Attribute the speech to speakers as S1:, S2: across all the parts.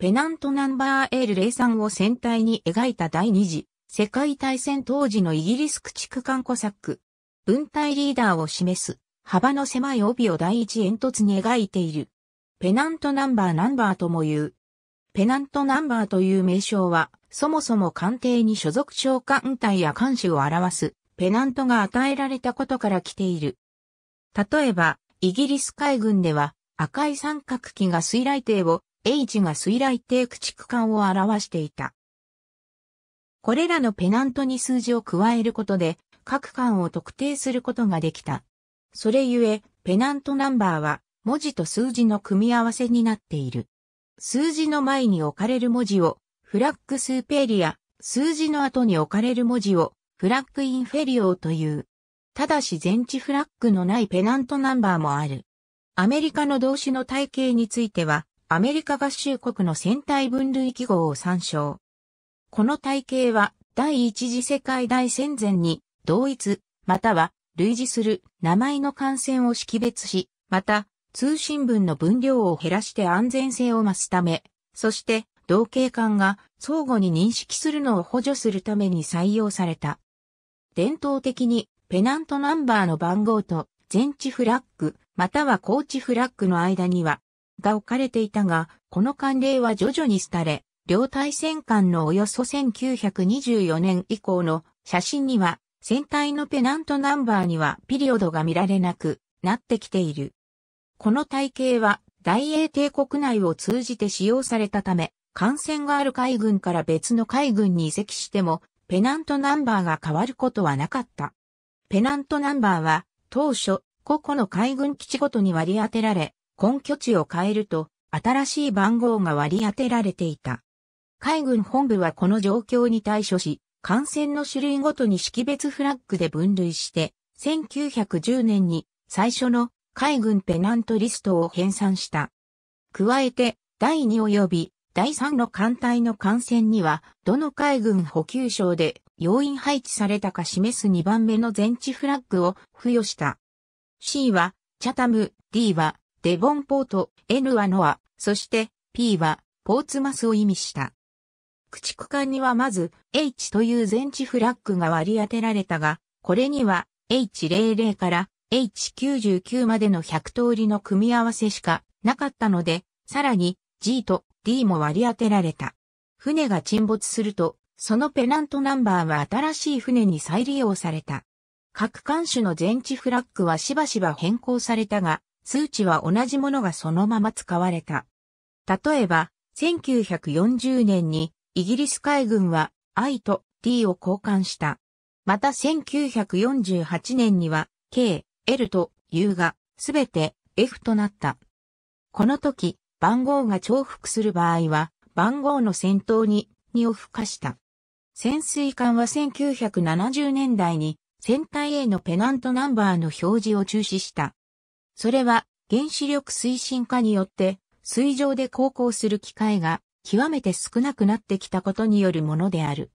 S1: ペナントナンバー L03 を船体に描いた第二次世界大戦当時のイギリス駆逐艦コサック。リーダーを示す幅の狭い帯を第一煙突に描いている。ペナントナンバーナンバーとも言う。ペナントナンバーという名称は、そもそも艦艇に所属長官隊や艦首を表す、ペナントが与えられたことから来ている。例えば、イギリス海軍では、赤い三角機が水雷艇を H が水雷低駆逐艦を表していた。これらのペナントに数字を加えることで、各艦を特定することができた。それゆえ、ペナントナンバーは、文字と数字の組み合わせになっている。数字の前に置かれる文字を、フラッグスーペリア、数字の後に置かれる文字を、フラッグインフェリオという。ただし全地フラッグのないペナントナンバーもある。アメリカの動詞の体系については、アメリカ合衆国の戦隊分類記号を参照。この体系は第一次世界大戦前に同一、または類似する名前の感染を識別し、また通信分の分量を減らして安全性を増すため、そして同型艦が相互に認識するのを補助するために採用された。伝統的にペナントナンバーの番号と全地フラッグまたは高地フラッグの間にはが置かれていたが、この慣例は徐々に廃れ、両大戦艦のおよそ1924年以降の写真には、船体のペナントナンバーにはピリオドが見られなくなってきている。この体系は大英帝国内を通じて使用されたため、艦船がある海軍から別の海軍に移籍しても、ペナントナンバーが変わることはなかった。ペナントナンバーは、当初、個々の海軍基地ごとに割り当てられ、根拠地を変えると、新しい番号が割り当てられていた。海軍本部はこの状況に対処し、感染の種類ごとに識別フラッグで分類して、1910年に最初の海軍ペナントリストを編纂した。加えて、第2及び第3の艦隊の艦船には、どの海軍補給省で要員配置されたか示す2番目の全地フラッグを付与した。C は、チャタム、D は、デボンポート、N はノア、そして P はポーツマスを意味した。駆逐艦にはまず H という前置フラッグが割り当てられたが、これには H00 から H99 までの100通りの組み合わせしかなかったので、さらに G と D も割り当てられた。船が沈没すると、そのペナントナンバーは新しい船に再利用された。各艦種の前置フラッグはしばしば変更されたが、数値は同じものがそのまま使われた。例えば、1940年にイギリス海軍は I と T を交換した。また1948年には K、L と U がすべて F となった。この時、番号が重複する場合は、番号の先頭に2を付加した。潜水艦は1970年代に船体 A のペナントナンバーの表示を中止した。それは原子力推進化によって水上で航行する機会が極めて少なくなってきたことによるものである。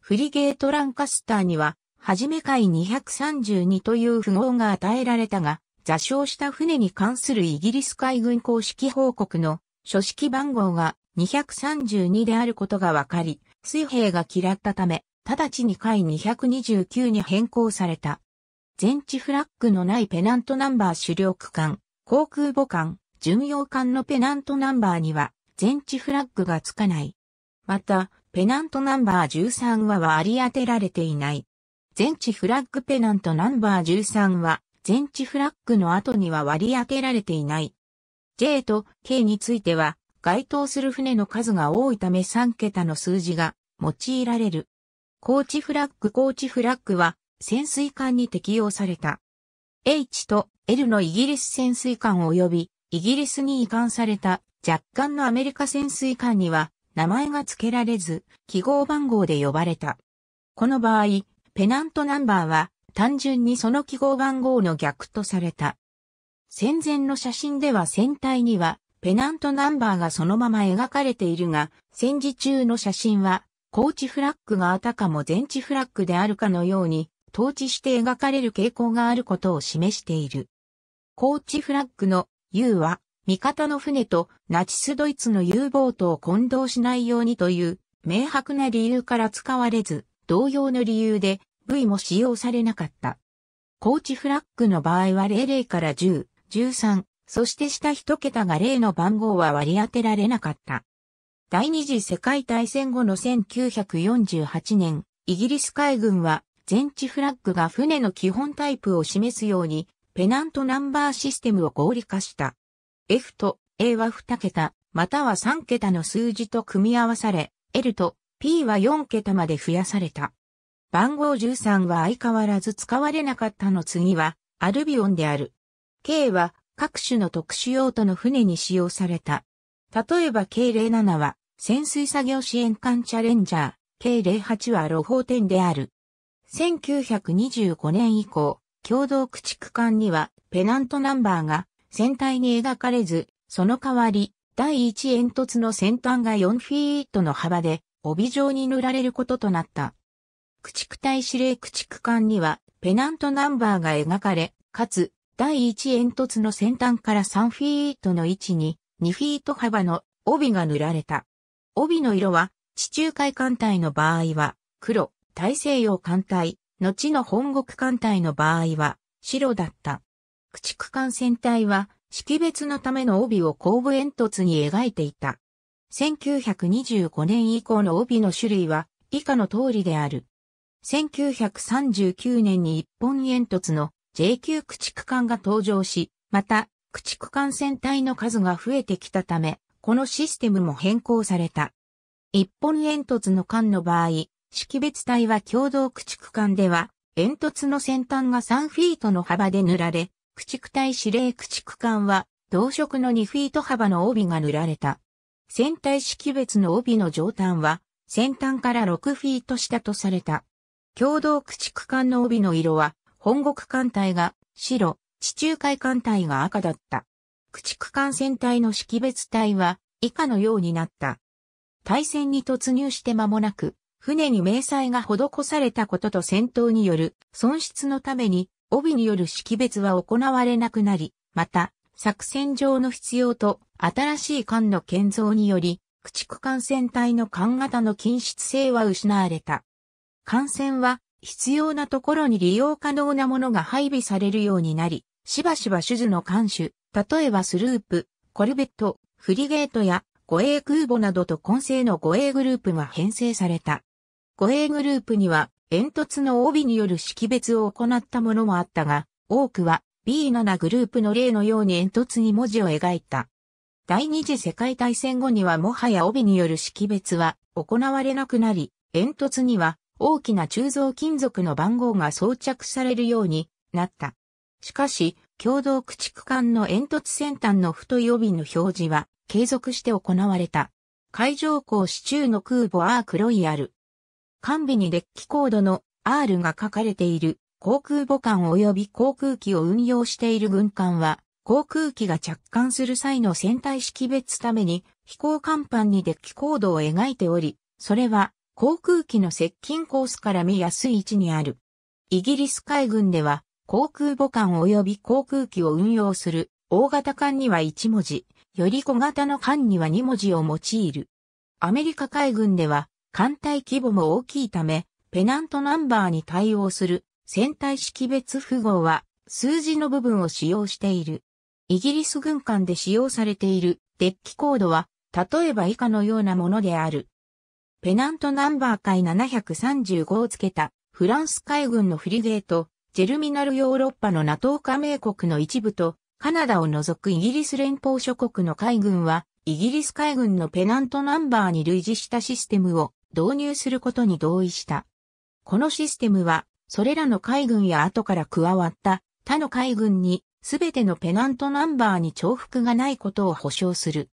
S1: フリゲートランカスターには、はじめ会232という符号が与えられたが、座礁した船に関するイギリス海軍公式報告の書式番号が232であることがわかり、水兵が嫌ったため、直ちに会229に変更された。全地フラッグのないペナントナンバー主力艦、航空母艦、巡洋艦のペナントナンバーには全地フラッグがつかない。また、ペナントナンバー13話は割り当てられていない。全地フラッグペナントナンバー13は、全地フラッグの後には割り当てられていない。J と K については、該当する船の数が多いため3桁の数字が用いられる。高知フラッグ高知フラッグは、潜水艦に適用された。H と L のイギリス潜水艦及びイギリスに移管された若干のアメリカ潜水艦には名前が付けられず記号番号で呼ばれた。この場合、ペナントナンバーは単純にその記号番号の逆とされた。戦前の写真では船体にはペナントナンバーがそのまま描かれているが、戦時中の写真は、高知フラッグがあたかも全地フラッグであるかのように、統治して描かれる傾向があることを示している。コーチフラッグの U は、味方の船とナチスドイツの U ボートを混同しないようにという明白な理由から使われず、同様の理由で V も使用されなかった。コーチフラッグの場合は00から10、13、そして下一桁が0の番号は割り当てられなかった。第二次世界大戦後の1948年、イギリス海軍は全地フラッグが船の基本タイプを示すように、ペナントナンバーシステムを合理化した。F と A は2桁、または3桁の数字と組み合わされ、L と P は4桁まで増やされた。番号13は相変わらず使われなかったの次は、アルビオンである。K は各種の特殊用途の船に使用された。例えば K07 は潜水作業支援艦チャレンジャー、K08 はロ法店である。1925年以降、共同駆逐艦にはペナントナンバーが船体に描かれず、その代わり、第一煙突の先端が4フィートの幅で、帯状に塗られることとなった。駆逐隊司令駆逐艦には、ペナントナンバーが描かれ、かつ、第一煙突の先端から3フィートの位置に、2フィート幅の帯が塗られた。帯の色は、地中海艦隊の場合は、黒、大西洋艦隊、後の本国艦隊の場合は、白だった。駆逐艦船隊は、識別のための帯を後部煙突に描いていた。1925年以降の帯の種類は、以下の通りである。1939年に一本煙突の J 級駆逐艦が登場し、また、駆逐艦船隊の数が増えてきたため、このシステムも変更された。一本煙突の艦の場合、識別体は共同駆逐艦では、煙突の先端が3フィートの幅で塗られ、駆逐隊指令駆逐艦は、同色の2フィート幅の帯が塗られた。船体識別の帯の上端は、先端から6フィート下とされた。共同駆逐艦の帯の色は、本国艦隊が白、地中海艦隊が赤だった。駆逐艦船隊の識別体は以下のようになった。対戦に突入して間もなく、船に迷彩が施されたことと戦闘による損失のために、帯による識別は行われなくなり、また、作戦上の必要と新しい艦の建造により、駆逐艦船体の艦型の均質性は失われた。艦船は必要なところに利用可能なものが配備されるようになり、しばしば種々の艦種、例えばスループ、コルベット、フリゲートや護衛空母などと混成の護衛グループが編成された。護衛グループには煙突の帯による識別を行ったものもあったが、多くは B7 グループの例のように煙突に文字を描いた。第二次世界大戦後にはもはや帯による識別は行われなくなり、煙突には大きな鋳造金属の番号が装着されるようになった。しかし、共同駆逐艦の煙突先端の太い帯の表示は継続して行われた。海上港市中の空母アークロイヤル、完備にデッキコードの R が書かれている航空母艦及び航空機を運用している軍艦は、航空機が着艦する際の船体識別ために飛行甲板にデッキコードを描いており、それは航空機の接近コースから見やすい位置にある。イギリス海軍では航空母艦及び航空機を運用する大型艦には1文字、より小型の艦には2文字を用いる。アメリカ海軍では艦隊規模も大きいため、ペナントナンバーに対応する船体識別符号は数字の部分を使用している。イギリス軍艦で使用されているデッキコードは、例えば以下のようなものである。ペナントナンバー海735をつけたフランス海軍のフリゲート、ジェルミナルヨーロッパの NATO 加盟国の一部と、カナダを除くイギリス連邦諸国の海軍は、イギリス海軍のペナントナンバーに類似したシステムを導入することに同意した。このシステムは、それらの海軍や後から加わった他の海軍に、すべてのペナントナンバーに重複がないことを保証する。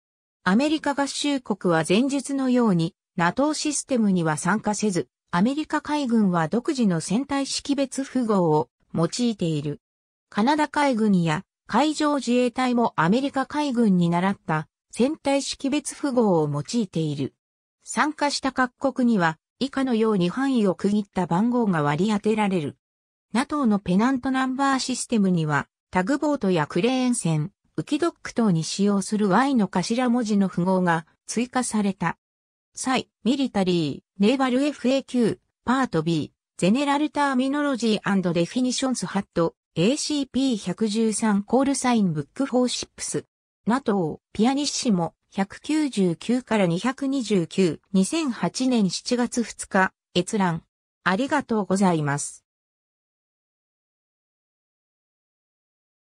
S1: アメリカ合衆国は前述のように、NATO システムには参加せず、アメリカ海軍は独自の戦隊識別符号を用いている。カナダ海軍や海上自衛隊もアメリカ海軍に習った戦隊識別符号を用いている。参加した各国には、以下のように範囲を区切った番号が割り当てられる。NATO のペナントナンバーシステムには、タグボートやクレーン船、浮きドック等に使用する Y の頭文字の符号が追加された。イ、ミリタリー、ネーバル FAQ、パート B、ゼネラルターミノロジーデフィニションズハット、ACP113 コールサインブックフォーシップス。NATO、ピアニッシモ、199から229、2008年7月2日、閲覧。ありがとうございます。